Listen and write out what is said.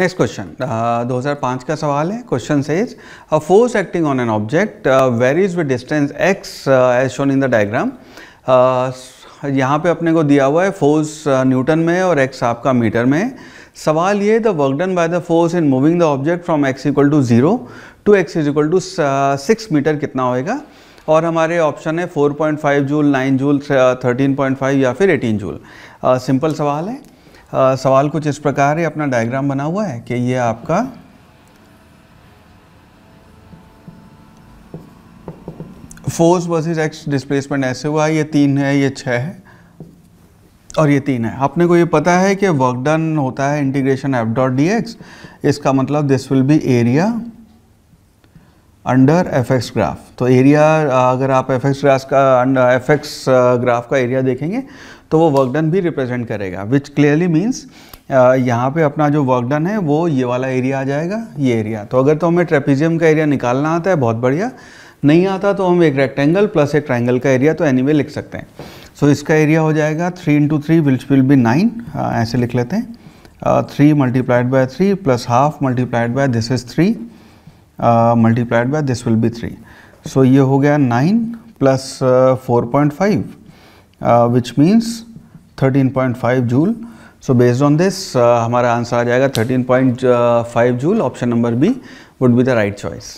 next question 2005 का सवाल है question says a force acting on an object varies with distance x as shown in the diagram यहाँ पे अपने को दिया हुआ है फोर्स न्यूटन uh, में और एक्स आपका मीटर में सवाल ये the work done by the force in moving the object from x equal to zero to x is equal to six metre कितना होएगा और हमारे ऑप्शन है 4.5 जूल 9 जूल 13.5 या फिर 18 जूल सिंपल uh, सवाल है आ, सवाल कुछ इस प्रकार है अपना डायग्राम बना हुआ है कि ये आपका फोर्स वर्सेस एक्स डिस्प्लेसमेंट ऐसे हुआ ये तीन है ये छः है और ये तीन है आपने को ये पता है कि वर्क डन होता है integration F dot d x इसका मतलब this will be area under F x graph तो एरिया uh, अगर आप एफ एक्स ग्राफ का एफ एक्स ग्राफ का एरिया देखेंगे तो वो वर्क डन भी रिप्रेजेंट करेगा विच क्लियरली मीन्स यहाँ पे अपना जो वर्क डन है वो ये वाला एरिया आ जाएगा ये एरिया तो अगर तो हमें ट्रेपिजियम का एरिया निकालना आता है बहुत बढ़िया नहीं आता तो हम एक रेक्टेंगल प्लस एक ट्राइंगल का एरिया तो एनी anyway लिख सकते हैं सो so, इसका एरिया हो जाएगा three into three which will be nine ऐसे लिख लेते हैं three multiplied by three plus half multiplied by this is three multiplied by this will be three so ये हो गया nine plus four point five which means thirteen point five joule so based on this हमारा answer आ जाएगा thirteen point five joule option number B would be the right choice